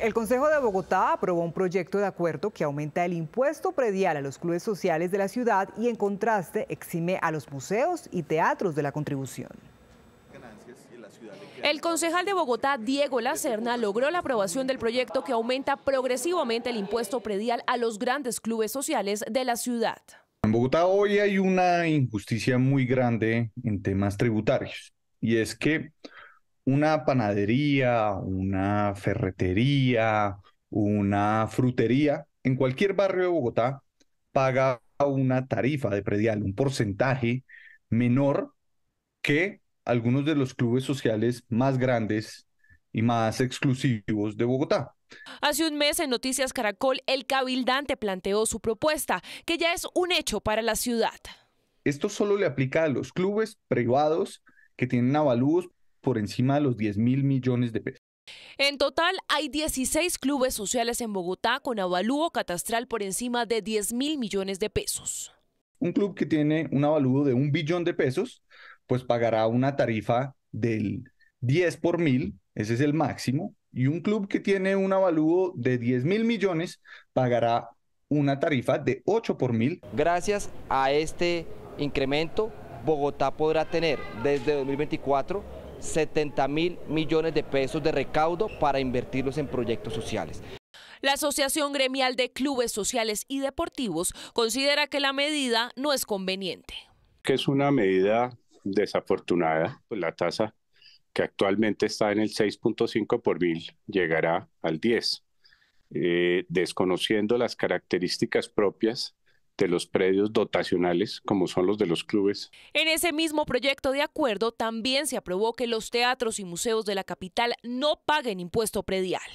El Consejo de Bogotá aprobó un proyecto de acuerdo que aumenta el impuesto predial a los clubes sociales de la ciudad y en contraste exime a los museos y teatros de la contribución. El concejal de Bogotá, Diego Lacerna, logró la aprobación del proyecto que aumenta progresivamente el impuesto predial a los grandes clubes sociales de la ciudad. En Bogotá hoy hay una injusticia muy grande en temas tributarios y es que una panadería, una ferretería, una frutería, en cualquier barrio de Bogotá, paga una tarifa de predial, un porcentaje menor que algunos de los clubes sociales más grandes y más exclusivos de Bogotá. Hace un mes en Noticias Caracol, el cabildante planteó su propuesta, que ya es un hecho para la ciudad. Esto solo le aplica a los clubes privados que tienen avalúos por encima de los 10 mil millones de pesos. En total, hay 16 clubes sociales en Bogotá con avalúo catastral por encima de 10 mil millones de pesos. Un club que tiene un avalúo de un billón de pesos, pues pagará una tarifa del 10 por mil, ese es el máximo, y un club que tiene un avalúo de 10 mil millones pagará una tarifa de 8 por mil. Gracias a este incremento, Bogotá podrá tener desde 2024 70 mil millones de pesos de recaudo para invertirlos en proyectos sociales. La Asociación Gremial de Clubes Sociales y Deportivos considera que la medida no es conveniente. Que es una medida desafortunada, pues la tasa que actualmente está en el 6.5 por mil llegará al 10, eh, desconociendo las características propias de los predios dotacionales, como son los de los clubes. En ese mismo proyecto de acuerdo también se aprobó que los teatros y museos de la capital no paguen impuesto predial.